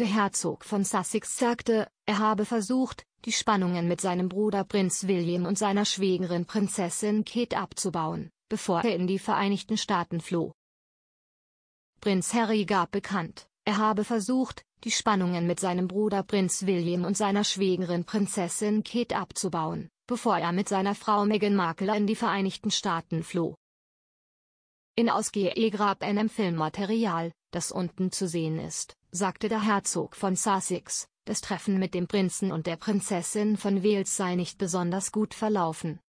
Der Herzog von Sussex sagte, er habe versucht, die Spannungen mit seinem Bruder Prinz William und seiner Schwägerin Prinzessin Kate abzubauen, bevor er in die Vereinigten Staaten floh. Prinz Harry gab bekannt, er habe versucht, die Spannungen mit seinem Bruder Prinz William und seiner Schwägerin Prinzessin Kate abzubauen, bevor er mit seiner Frau Meghan Markle in die Vereinigten Staaten floh. In Ausgehe grab einem Filmmaterial, das unten zu sehen ist sagte der Herzog von Sussex, das Treffen mit dem Prinzen und der Prinzessin von Wales sei nicht besonders gut verlaufen.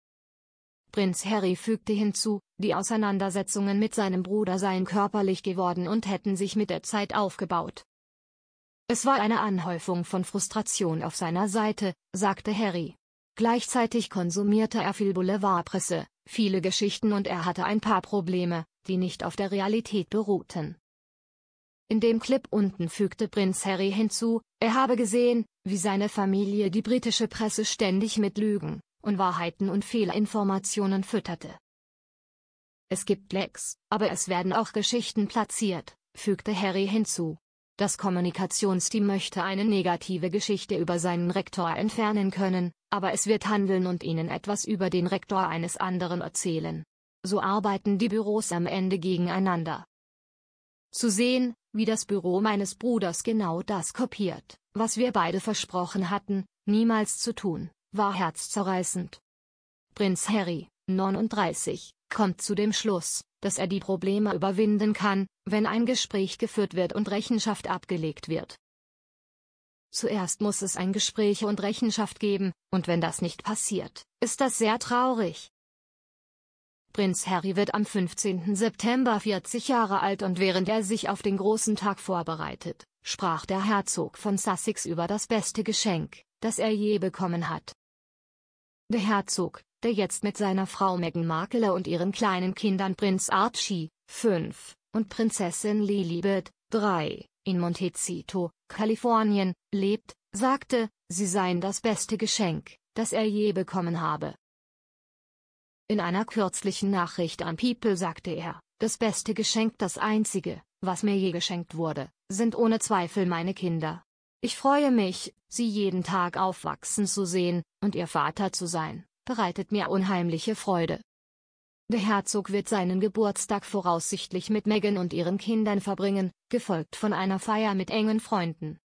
Prinz Harry fügte hinzu, die Auseinandersetzungen mit seinem Bruder seien körperlich geworden und hätten sich mit der Zeit aufgebaut. Es war eine Anhäufung von Frustration auf seiner Seite, sagte Harry. Gleichzeitig konsumierte er viel Boulevardpresse, viele Geschichten und er hatte ein paar Probleme, die nicht auf der Realität beruhten. In dem Clip unten fügte Prinz Harry hinzu, er habe gesehen, wie seine Familie die britische Presse ständig mit Lügen, Unwahrheiten und Fehlinformationen fütterte. Es gibt Lecks, aber es werden auch Geschichten platziert, fügte Harry hinzu. Das Kommunikationsteam möchte eine negative Geschichte über seinen Rektor entfernen können, aber es wird handeln und Ihnen etwas über den Rektor eines anderen erzählen. So arbeiten die Büros am Ende gegeneinander. Zu sehen, wie das Büro meines Bruders genau das kopiert, was wir beide versprochen hatten, niemals zu tun, war herzzerreißend. Prinz Harry, 39, kommt zu dem Schluss, dass er die Probleme überwinden kann, wenn ein Gespräch geführt wird und Rechenschaft abgelegt wird. Zuerst muss es ein Gespräch und Rechenschaft geben, und wenn das nicht passiert, ist das sehr traurig. Prinz Harry wird am 15. September 40 Jahre alt und während er sich auf den großen Tag vorbereitet, sprach der Herzog von Sussex über das beste Geschenk, das er je bekommen hat. Der Herzog, der jetzt mit seiner Frau Meghan Markle und ihren kleinen Kindern Prinz Archie, 5, und Prinzessin Lilibet, 3, in Montecito, Kalifornien, lebt, sagte, sie seien das beste Geschenk, das er je bekommen habe. In einer kürzlichen Nachricht an People sagte er, das beste Geschenk, das einzige, was mir je geschenkt wurde, sind ohne Zweifel meine Kinder. Ich freue mich, sie jeden Tag aufwachsen zu sehen, und ihr Vater zu sein, bereitet mir unheimliche Freude. Der Herzog wird seinen Geburtstag voraussichtlich mit Meghan und ihren Kindern verbringen, gefolgt von einer Feier mit engen Freunden.